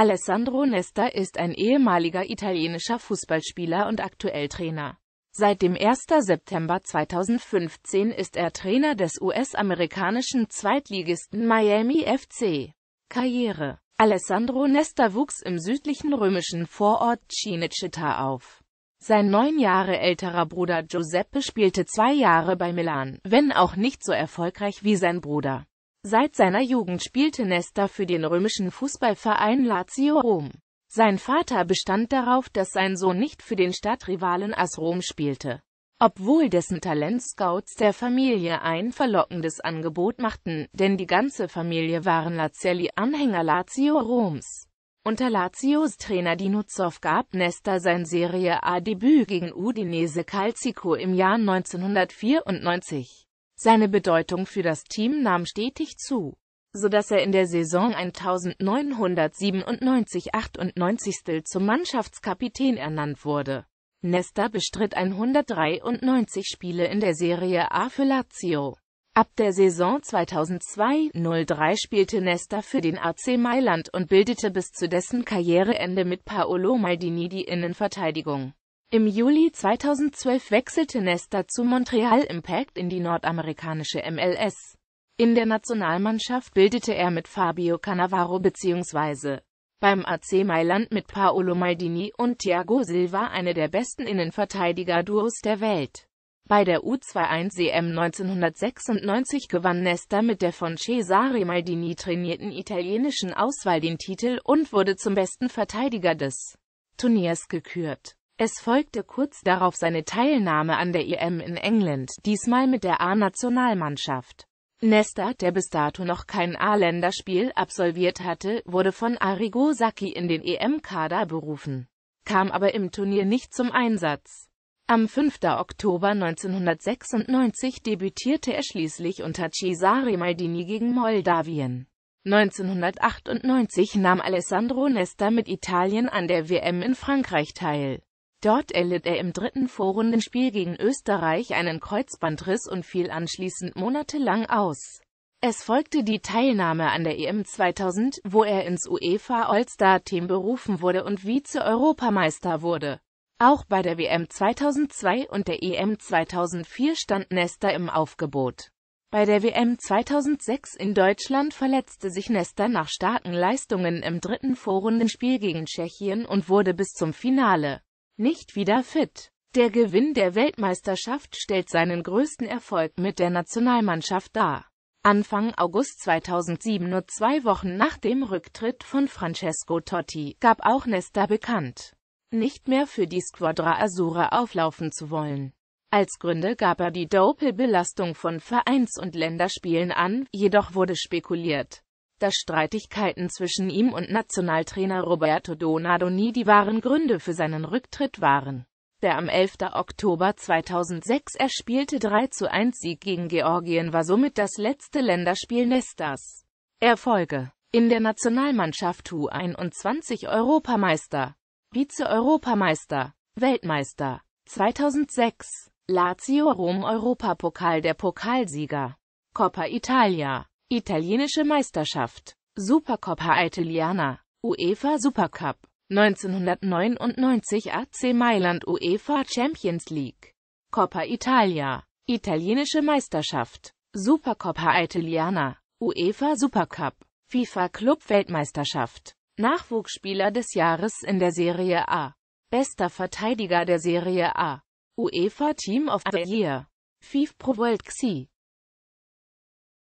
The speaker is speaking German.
Alessandro Nesta ist ein ehemaliger italienischer Fußballspieler und aktuell Trainer. Seit dem 1. September 2015 ist er Trainer des US-amerikanischen Zweitligisten Miami FC. Karriere Alessandro Nesta wuchs im südlichen römischen Vorort Cinecittà auf. Sein neun Jahre älterer Bruder Giuseppe spielte zwei Jahre bei Milan, wenn auch nicht so erfolgreich wie sein Bruder. Seit seiner Jugend spielte Nesta für den römischen Fußballverein Lazio Rom. Sein Vater bestand darauf, dass sein Sohn nicht für den Stadtrivalen AS Rom spielte. Obwohl dessen Talentscouts der Familie ein verlockendes Angebot machten, denn die ganze Familie waren Lazelli-Anhänger Lazio Roms. Unter Lazios Trainer Dinuzov gab Nesta sein Serie A-Debüt gegen Udinese Calcico im Jahr 1994. Seine Bedeutung für das Team nahm stetig zu, so dass er in der Saison 1997-98 zum Mannschaftskapitän ernannt wurde. Nesta bestritt 193 Spiele in der Serie A für Lazio. Ab der Saison 2002-03 spielte Nesta für den AC Mailand und bildete bis zu dessen Karriereende mit Paolo Maldini die Innenverteidigung. Im Juli 2012 wechselte Nesta zu Montreal Impact in die nordamerikanische MLS. In der Nationalmannschaft bildete er mit Fabio Cannavaro bzw. beim AC Mailand mit Paolo Maldini und Thiago Silva eine der besten Innenverteidiger-Duos der Welt. Bei der u 21 CM 1996 gewann Nesta mit der von Cesare Maldini trainierten italienischen Auswahl den Titel und wurde zum besten Verteidiger des Turniers gekürt. Es folgte kurz darauf seine Teilnahme an der EM in England, diesmal mit der A-Nationalmannschaft. Nesta, der bis dato noch kein A-Länderspiel absolviert hatte, wurde von Arrigo Sacchi in den EM-Kader berufen, kam aber im Turnier nicht zum Einsatz. Am 5. Oktober 1996 debütierte er schließlich unter Cesare Maldini gegen Moldawien. 1998 nahm Alessandro Nesta mit Italien an der WM in Frankreich teil. Dort erlitt er im dritten Vorrundenspiel gegen Österreich einen Kreuzbandriss und fiel anschließend monatelang aus. Es folgte die Teilnahme an der EM 2000, wo er ins UEFA All-Star-Team berufen wurde und Vize-Europameister wurde. Auch bei der WM 2002 und der EM 2004 stand Nesta im Aufgebot. Bei der WM 2006 in Deutschland verletzte sich Nesta nach starken Leistungen im dritten Vorrundenspiel gegen Tschechien und wurde bis zum Finale nicht wieder fit. Der Gewinn der Weltmeisterschaft stellt seinen größten Erfolg mit der Nationalmannschaft dar. Anfang August 2007, nur zwei Wochen nach dem Rücktritt von Francesco Totti, gab auch Nesta bekannt, nicht mehr für die Squadra Azura auflaufen zu wollen. Als Gründe gab er die Doppelbelastung von Vereins- und Länderspielen an, jedoch wurde spekuliert, dass Streitigkeiten zwischen ihm und Nationaltrainer Roberto Donadoni die wahren Gründe für seinen Rücktritt waren. Der am 11. Oktober 2006 erspielte 3-1-Sieg gegen Georgien war somit das letzte Länderspiel Nestas. Erfolge In der Nationalmannschaft U21 Europameister, Vize-Europameister, Weltmeister 2006, Lazio Rom Europapokal der Pokalsieger, Coppa Italia Italienische Meisterschaft Supercoppa Italiana UEFA Supercup 1999 AC Mailand UEFA Champions League Coppa Italia Italienische Meisterschaft Supercoppa Italiana UEFA Supercup FIFA Club Weltmeisterschaft Nachwuchsspieler des Jahres in der Serie A Bester Verteidiger der Serie A UEFA Team of the Year FIFA Pro World Xi